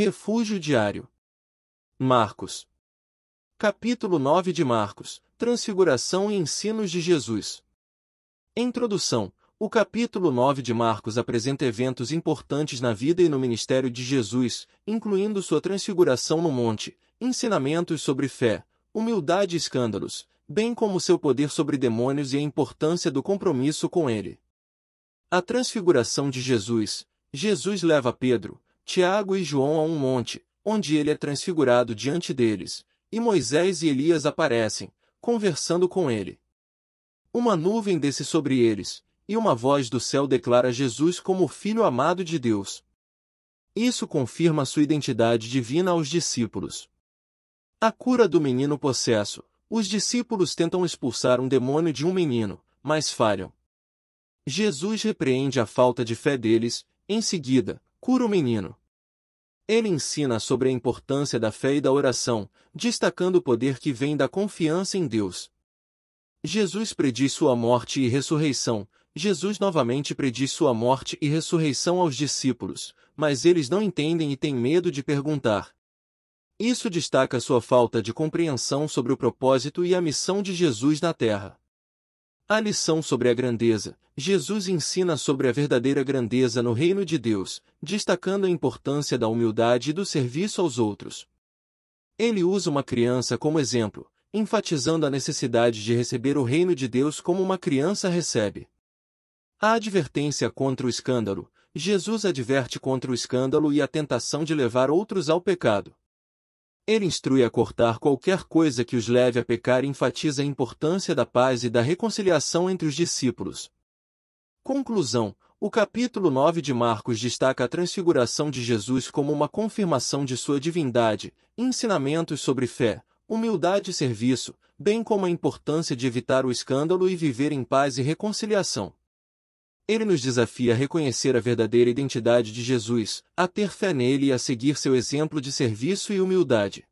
Refúgio diário. Marcos. Capítulo 9 de Marcos. Transfiguração e ensinos de Jesus. Introdução. O capítulo 9 de Marcos apresenta eventos importantes na vida e no ministério de Jesus, incluindo sua transfiguração no monte, ensinamentos sobre fé, humildade e escândalos, bem como seu poder sobre demônios e a importância do compromisso com ele. A transfiguração de Jesus. Jesus leva Pedro, Tiago e João a um monte, onde ele é transfigurado diante deles, e Moisés e Elias aparecem, conversando com ele. Uma nuvem desce sobre eles, e uma voz do céu declara Jesus como o Filho amado de Deus. Isso confirma sua identidade divina aos discípulos. A cura do menino possesso. Os discípulos tentam expulsar um demônio de um menino, mas falham. Jesus repreende a falta de fé deles, em seguida, cura o menino. Ele ensina sobre a importância da fé e da oração, destacando o poder que vem da confiança em Deus. Jesus prediz sua morte e ressurreição. Jesus novamente prediz sua morte e ressurreição aos discípulos, mas eles não entendem e têm medo de perguntar. Isso destaca sua falta de compreensão sobre o propósito e a missão de Jesus na Terra. A lição sobre a grandeza. Jesus ensina sobre a verdadeira grandeza no reino de Deus, destacando a importância da humildade e do serviço aos outros. Ele usa uma criança como exemplo, enfatizando a necessidade de receber o reino de Deus como uma criança recebe. A advertência contra o escândalo. Jesus adverte contra o escândalo e a tentação de levar outros ao pecado. Ele instrui a cortar qualquer coisa que os leve a pecar e enfatiza a importância da paz e da reconciliação entre os discípulos. Conclusão: O capítulo 9 de Marcos destaca a transfiguração de Jesus como uma confirmação de sua divindade, ensinamentos sobre fé, humildade e serviço, bem como a importância de evitar o escândalo e viver em paz e reconciliação. Ele nos desafia a reconhecer a verdadeira identidade de Jesus, a ter fé nele e a seguir seu exemplo de serviço e humildade.